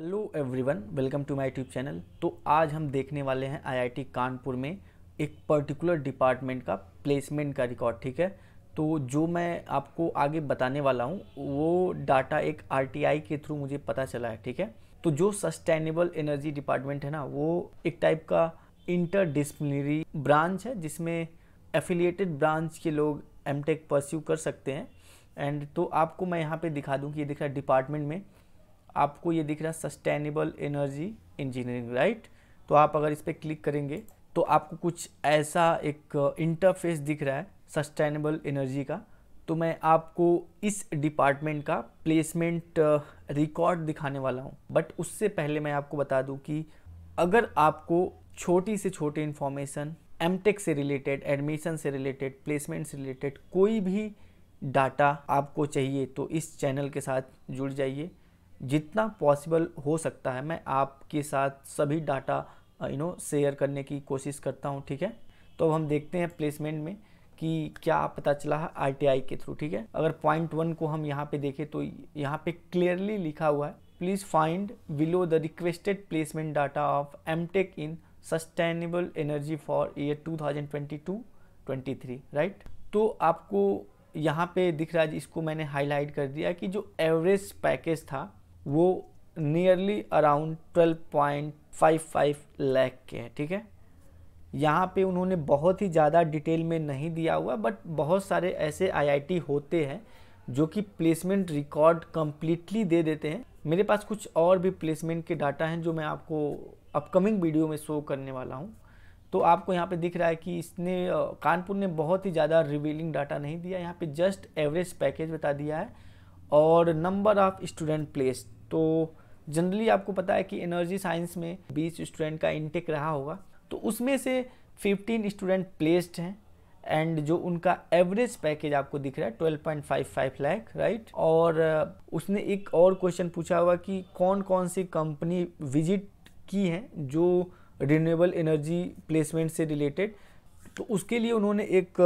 hello everyone welcome to my YouTube channel तो आज हम देखने वाले हैं आईआईटी कानपुर में एक पर्टिकुलर डिपार्टमेंट का प्लेसमेंट का रिकॉर्ड ठीक है तो जो मैं आपको आगे बताने वाला हूँ वो डाटा एक आरटीआई के थ्रू मुझे पता चला है ठीक है तो जो सस्टेनेबल एनर्जी डिपार्टमेंट है ना वो एक टाइप का इंटर ब्रांच है जिसमें एफिलिएटेड ब्रांच के लोग एम टेक परस्यू कर सकते हैं एंड तो आपको मैं यहाँ पर दिखा दूँ कि ये दिख रहा है डिपार्टमेंट में आपको ये दिख रहा है सस्टेनेबल एनर्जी इंजीनियरिंग राइट तो आप अगर इस पर क्लिक करेंगे तो आपको कुछ ऐसा एक इंटरफेस दिख रहा है सस्टेनेबल एनर्जी का तो मैं आपको इस डिपार्टमेंट का प्लेसमेंट रिकॉर्ड दिखाने वाला हूँ बट उससे पहले मैं आपको बता दूँ कि अगर आपको छोटी से छोटी इन्फॉर्मेशन एम से रिलेटेड एडमिशन से रिलेटेड प्लेसमेंट से रिलेटेड कोई भी डाटा आपको चाहिए तो इस चैनल के साथ जुड़ जाइए जितना पॉसिबल हो सकता है मैं आपके साथ सभी डाटा यू नो शेयर करने की कोशिश करता हूँ ठीक है तो अब हम देखते हैं प्लेसमेंट में कि क्या पता चला है आरटीआई के थ्रू ठीक है अगर पॉइंट वन को हम यहाँ पे देखें तो यहाँ पे क्लियरली लिखा हुआ है please find below the requested placement data of M tech in sustainable energy for year two thousand right तो आपको यहाँ पे दिख रहा है इसको मैंने हाईलाइट कर दिया कि जो एवरेज पैकेज था वो नियरली अराउंड 12.55 लाख के हैं ठीक है यहाँ पे उन्होंने बहुत ही ज़्यादा डिटेल में नहीं दिया हुआ बट बहुत सारे ऐसे आईआईटी होते हैं जो कि प्लेसमेंट रिकॉर्ड कम्प्लीटली दे देते हैं मेरे पास कुछ और भी प्लेसमेंट के डाटा हैं जो मैं आपको अपकमिंग वीडियो में शो करने वाला हूँ तो आपको यहाँ पे दिख रहा है कि इसने कानपुर ने बहुत ही ज़्यादा रिवीलिंग डाटा नहीं दिया यहाँ पे जस्ट एवरेज पैकेज बता दिया है और नंबर ऑफ स्टूडेंट प्लेस तो जनरली आपको पता है कि एनर्जी साइंस में 20 स्टूडेंट का इनटेक रहा होगा तो उसमें से 15 स्टूडेंट प्लेस्ड हैं एंड जो उनका एवरेज पैकेज आपको दिख रहा है 12.55 लाख राइट और uh, उसने एक और क्वेश्चन पूछा हुआ कि कौन कौन सी कंपनी विजिट की है जो रिन्यूएबल एनर्जी प्लेसमेंट से रिलेटेड तो उसके लिए उन्होंने एक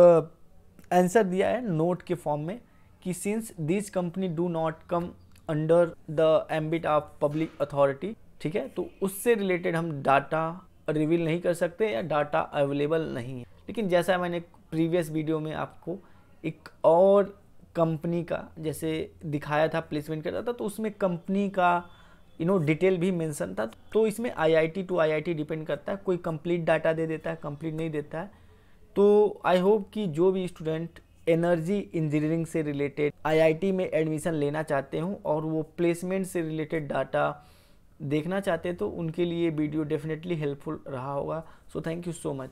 आंसर uh, दिया है नोट के फॉर्म में कि since this company do not come under the ambit of public authority ठीक है तो उससे रिलेटेड हम डाटा रिवील नहीं कर सकते या डाटा अवेलेबल नहीं है लेकिन जैसा मैंने प्रीवियस वीडियो में आपको एक और कंपनी का जैसे दिखाया था प्लेसमेंट करता था तो उसमें कंपनी का यू नो डिटेल भी मेंशन था तो इसमें आईआईटी टू आईआईटी डिपेंड करता है कोई कंप्लीट डाटा दे देता है कंप्लीट नहीं देता है तो आई होप कि जो भी स्टूडेंट एनर्जी इंजीनियरिंग से रिलेटेड आईआईटी में एडमिशन लेना चाहते हूँ और वो प्लेसमेंट से रिलेटेड डाटा देखना चाहते हैं तो उनके लिए वीडियो डेफिनेटली हेल्पफुल रहा होगा so thank you so much